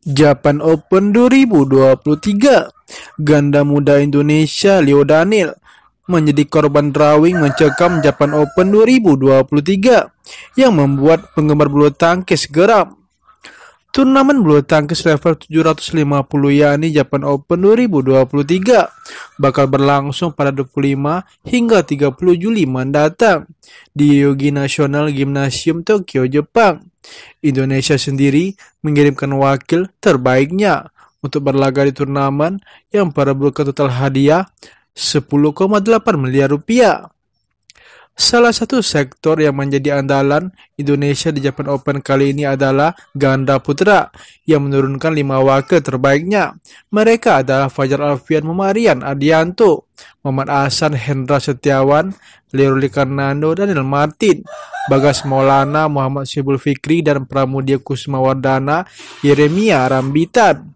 Japan Open 2023 Ganda muda Indonesia Leo Daniel menjadi korban drawing mencekam Japan Open 2023 yang membuat penggemar bulu tangkis geram. Turnamen bulu tangkis level 750 yakni Japan Open 2023 bakal berlangsung pada 25 hingga 30 Juli mendatang di Yogi National Gymnasium Tokyo, Jepang. Indonesia sendiri mengirimkan wakil terbaiknya untuk berlaga di turnamen yang perebutkan total hadiah 10,8 miliar rupiah. Salah satu sektor yang menjadi andalan Indonesia di Japan Open kali ini adalah ganda putra yang menurunkan lima wakil terbaiknya. Mereka adalah Fajar Alfian Memarian Adianto, Muhammad Hasan Hendra Setiawan, Leruli Karnando, Daniel Martin, Bagas Maulana, Muhammad Sibul Fikri, dan Pramudia Kusmawardana, Yeremia Rambitan.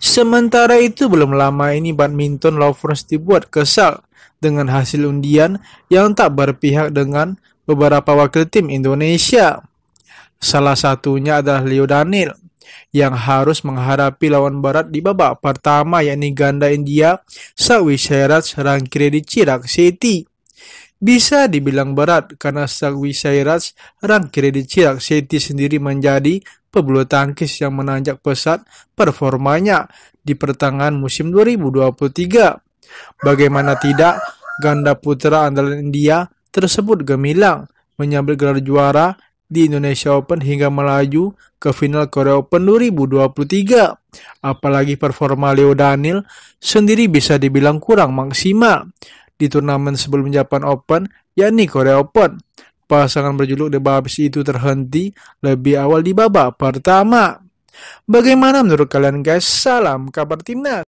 Sementara itu belum lama ini badminton lovers dibuat kesal dengan hasil undian yang tak berpihak dengan beberapa wakil tim Indonesia. Salah satunya adalah Leo Daniel yang harus menghadapi lawan barat di babak pertama yakni ganda India Sawi serang kredit Cirak City. Bisa dibilang berat karena Sawi Sairaj kredit Cirak City sendiri menjadi pebulu tangkis yang menanjak pesat performanya di pertengahan musim 2023. Bagaimana tidak, ganda putra andalan India tersebut gemilang menyambut gelar juara di Indonesia Open hingga melaju ke final Korea Open 2023. Apalagi performa Leo Daniel sendiri bisa dibilang kurang maksimal di turnamen sebelum Japan Open, yakni Korea Open. Pasangan berjuluk The Babs itu terhenti lebih awal di babak pertama. Bagaimana menurut kalian guys? Salam kabar timnas.